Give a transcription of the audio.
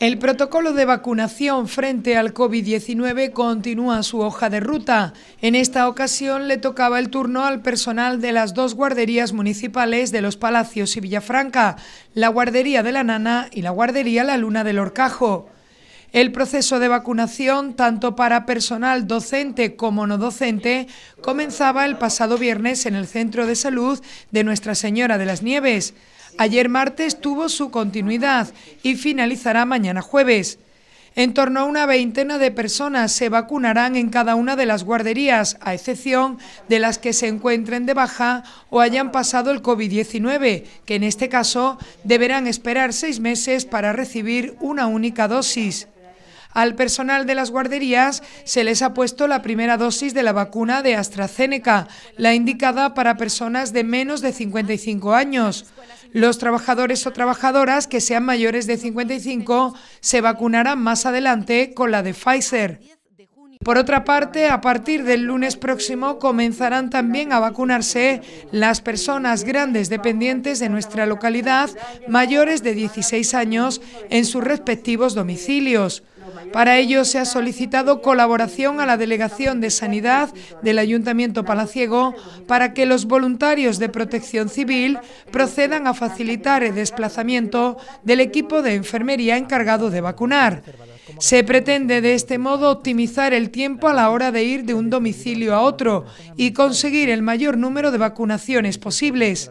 El protocolo de vacunación frente al COVID-19 continúa su hoja de ruta. En esta ocasión le tocaba el turno al personal de las dos guarderías municipales de Los Palacios y Villafranca, la guardería de la Nana y la guardería La Luna del Orcajo. El proceso de vacunación, tanto para personal docente como no docente, comenzaba el pasado viernes en el Centro de Salud de Nuestra Señora de las Nieves. Ayer martes tuvo su continuidad y finalizará mañana jueves. En torno a una veintena de personas se vacunarán en cada una de las guarderías, a excepción de las que se encuentren de baja o hayan pasado el COVID-19, que en este caso deberán esperar seis meses para recibir una única dosis. Al personal de las guarderías se les ha puesto la primera dosis de la vacuna de AstraZeneca, la indicada para personas de menos de 55 años. Los trabajadores o trabajadoras que sean mayores de 55 se vacunarán más adelante con la de Pfizer. Por otra parte, a partir del lunes próximo comenzarán también a vacunarse las personas grandes dependientes de nuestra localidad mayores de 16 años en sus respectivos domicilios. Para ello se ha solicitado colaboración a la Delegación de Sanidad del Ayuntamiento Palaciego para que los voluntarios de protección civil procedan a facilitar el desplazamiento del equipo de enfermería encargado de vacunar. Se pretende de este modo optimizar el tiempo a la hora de ir de un domicilio a otro y conseguir el mayor número de vacunaciones posibles.